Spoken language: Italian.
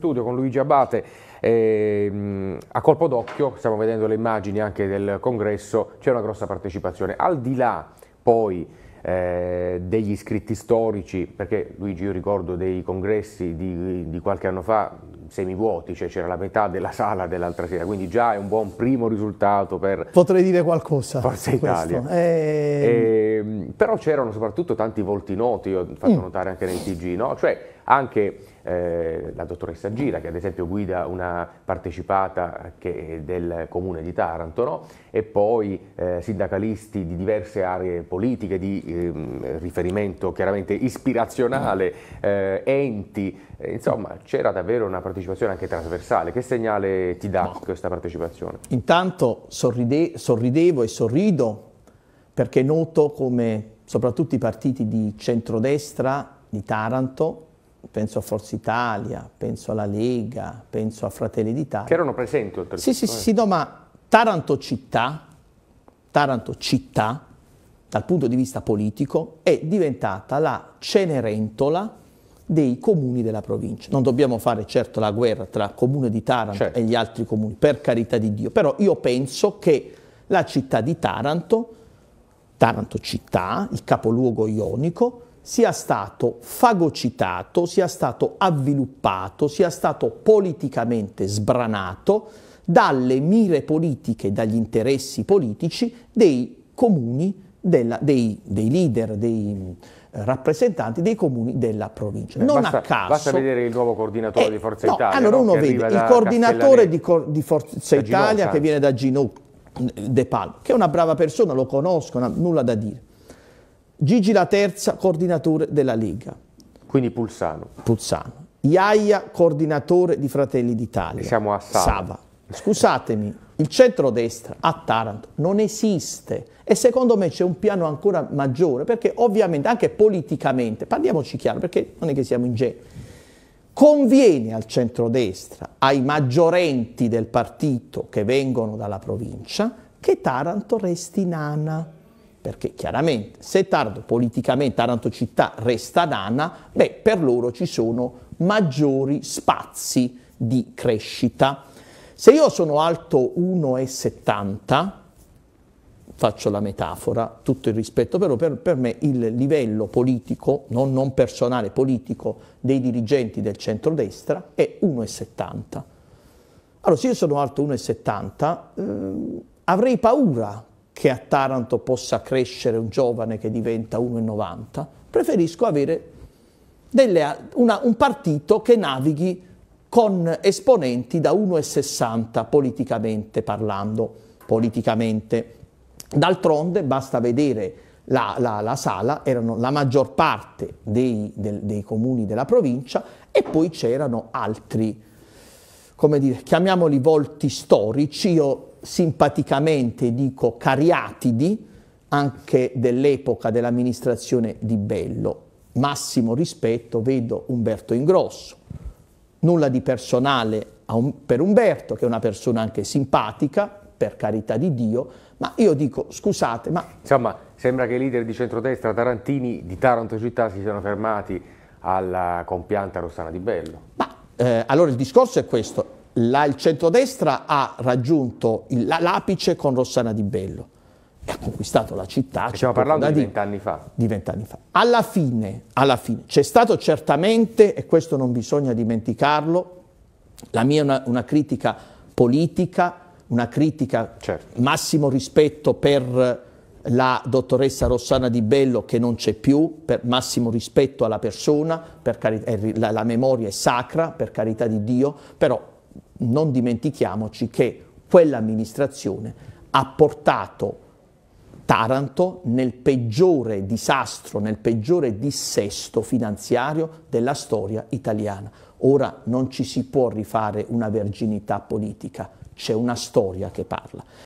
studio con Luigi Abate eh, a colpo d'occhio, stiamo vedendo le immagini anche del congresso, c'è una grossa partecipazione. Al di là poi eh, degli scritti storici, perché Luigi io ricordo dei congressi di, di qualche anno fa semivuoti, cioè c'era la metà della sala dell'altra sera, quindi già è un buon primo risultato per... Potrei dire qualcosa. Forza Italia. E... Ehm, e, ehm, però c'erano soprattutto tanti volti noti, ho fatto mm. notare anche nel TG, no? Cioè, anche eh, la dottoressa Gira, che ad esempio guida una partecipata del comune di Taranto, no? e poi eh, sindacalisti di diverse aree politiche di eh, riferimento chiaramente ispirazionale, eh, enti, eh, insomma c'era davvero una partecipazione anche trasversale. Che segnale ti dà no. questa partecipazione? Intanto sorride sorridevo e sorrido perché noto come soprattutto i partiti di centrodestra di Taranto penso a Forza Italia, penso alla Lega, penso a Fratelli d'Italia. Che erano presenti oltretutto. Sì, sì, eh. sì, no, ma Taranto città, Taranto città, dal punto di vista politico, è diventata la cenerentola dei comuni della provincia. Non dobbiamo fare certo la guerra tra il comune di Taranto certo. e gli altri comuni, per carità di Dio, però io penso che la città di Taranto, Taranto città, il capoluogo ionico, sia stato fagocitato, sia stato avviluppato, sia stato politicamente sbranato dalle mire politiche, dagli interessi politici dei comuni, della, dei, dei, leader, dei eh, rappresentanti dei comuni della provincia. Beh, non basta, a caso... Basta vedere il nuovo coordinatore eh, di Forza no, Italia. Allora uno vede il coordinatore di, di, Forza Italia Gino, che viene da Gino mm, De Palma, che è una brava persona, lo conosco, nulla da dire Gigi La Terza, coordinatore della Lega. Quindi Pulsano. Pulsano. Iaia, coordinatore di Fratelli d'Italia. Siamo a Sava. Sava. Scusatemi, il centrodestra a Taranto non esiste e secondo me c'è un piano ancora maggiore perché ovviamente anche politicamente, parliamoci chiaro perché non è che siamo ingenui, conviene al centrodestra, ai maggiorenti del partito che vengono dalla provincia, che Taranto resti nana perché chiaramente se Taranto politicamente, Taranto città resta nana, beh, per loro ci sono maggiori spazi di crescita. Se io sono alto 1,70, faccio la metafora, tutto il rispetto, però per, per me il livello politico, non, non, personale, politico dei dirigenti del centrodestra è 1,70. Allora se io sono alto 1,70 eh, avrei paura che a Taranto possa crescere un giovane che diventa 1,90, preferisco avere delle, una, un partito che navighi con esponenti da 1,60 politicamente parlando, politicamente. D'altronde basta vedere la, la, la, sala, erano la maggior parte dei, del, dei comuni della provincia e poi c'erano altri, come dire, chiamiamoli volti storici, io simpaticamente dico cariatidi, anche dell'epoca dell'amministrazione di Bello. Massimo rispetto, vedo Umberto Ingrosso. Nulla di personale per Umberto, che è una persona anche simpatica, per carità di Dio, ma io dico, scusate, ma... Insomma, sembra che i leader di centrodestra Tarantini di Taranto città si siano fermati alla compianta Rossana Di Bello. Ma eh, allora il discorso è questo, la, il centrodestra ha raggiunto il, la, l'apice con Rossana Di Bello e ha conquistato la città. Stiamo parlando di vent'anni fa. Di vent'anni fa. Alla fine, alla fine, c'è stato certamente, e questo non bisogna dimenticarlo, la mia è una, una critica politica, una critica certo. massimo rispetto per la dottoressa Rossana Di Bello che non c'è più, per massimo rispetto alla persona, carità, la, la memoria è sacra, per carità di Dio, però non dimentichiamoci che quell'amministrazione ha portato Taranto nel peggiore disastro, nel peggiore dissesto finanziario della storia italiana. Ora non ci si può rifare una verginità politica, c'è una storia che parla.